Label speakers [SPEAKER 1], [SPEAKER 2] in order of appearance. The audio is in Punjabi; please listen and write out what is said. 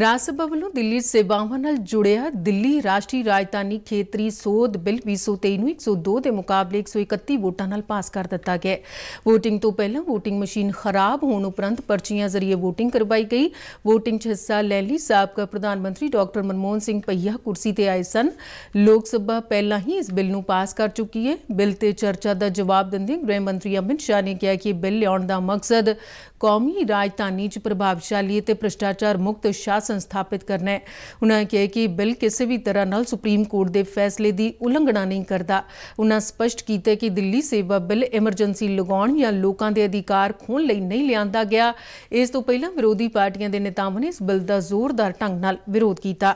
[SPEAKER 1] ਰਾਜ ਸਭਾ ਵੱਲੋਂ ਦਿੱਲੀ ਸੇਵਾਵਾਂ ਨਾਲ ਜੁੜਿਆ ਦਿੱਲੀ ਰਾਸ਼ਟਰੀ ਰਾਜਧਾਨੀ ਖੇਤਰੀ ਸੋਧ ਬਿੱਲ 2023 ਨੂੰ 102 ਦੇ ਮੁਕਾਬਲੇ 131 ਵੋਟਾਂ ਨਾਲ ਪਾਸ ਕਰ ਦਿੱਤਾ ਗਿਆ VOTING ਤੋਂ ਪਹਿਲਾਂ VOTING ਮਸ਼ੀਨ ਖਰਾਬ ਹੋਣ ਉਪਰੰਤ ਪਰਚੀਆਂ ਜ਼ਰੀਏ VOTING ਕਰਵਾਈ ਗਈ VOTING 'ਚ ਹਿੱਸਾ ਲੈਣ ਲਈ ਸਾਬਕਾ ਪ੍ਰਧਾਨ ਮੰਤਰੀ ਡਾਕਟਰ ਮਨਮੋਹਨ ਸਿੰਘ ਪਈਆ ਕੁਰਸੀ ਤੇ ਆਏ ਸਨ ਲੋਕ ਸਭਾ ਪਹਿਲਾਂ ਹੀ ਇਸ ਬਿੱਲ ਨੂੰ ਪਾਸ ਕਰ ਚੁੱਕੀ ਹੈ ਬਿੱਲ ਤੇ ਚਰਚਾ ਦਾ ਜਵਾਬ ਦਿੰਦੇ ਗ੍ਰਹਿ ਮੰਤਰੀ ਅਮਿਤ ਸ਼ਾਹ ਨੇ ਕਿਹਾ ਕਿ ਬਿੱਲ ਲਿਆਉਣ ਦਾ ਮਕਸਦ ਕੌਮੀ ਰਾਜਧਾਨੀ 'ਚ ਪ੍ਰਭਾਵਸ਼ਾਲੀ ਅਤੇ ਭ੍ਰਿਸ਼ਟਾਚਾਰ ਮੁਕਤ ਸ਼ਾਸਨ ਸਥਾਪਿਤ ਕਰਨਾ ਹੈ ਉਹਨਾਂ ਕਿਹਾ ਕਿ ਬਿੱਲ ਕਿਸੇ ਵੀ ਤਰ੍ਹਾਂ ਨਾਲ ਸੁਪਰੀਮ ਕੋਰਟ ਦੇ ਫੈਸਲੇ ਦੀ ਉਲੰਘਣਾ ਨਹੀਂ ਕਰਦਾ ਉਹਨਾਂ ਸਪਸ਼ਟ ਕੀਤਾ ਕਿ ਦਿੱਲੀ ਸੇਵਾ ਬਿੱਲ ਐਮਰਜੈਂਸੀ ਲਗਾਉਣ ਜਾਂ ਲੋਕਾਂ ਦੇ ਅਧਿਕਾਰ ਖੋਣ ਲਈ ਨਹੀਂ ਲਿਆਂਦਾ ਗਿਆ ਇਸ ਤੋਂ ਪਹਿਲਾਂ ਵਿਰੋਧੀ ਪਾਰਟੀਆਂ ਦੇ ਨੇਤਾਵਾਂ ਨੇ ਇਸ ਬਿੱਲ ਦਾ ਜ਼ੋਰਦਾਰ ਢੰਗ ਨਾਲ ਵਿਰੋਧ ਕੀਤਾ